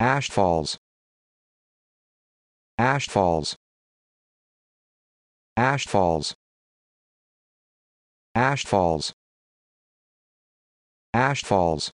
Ash Falls Ash Falls Ash Falls Ash Falls Ash Falls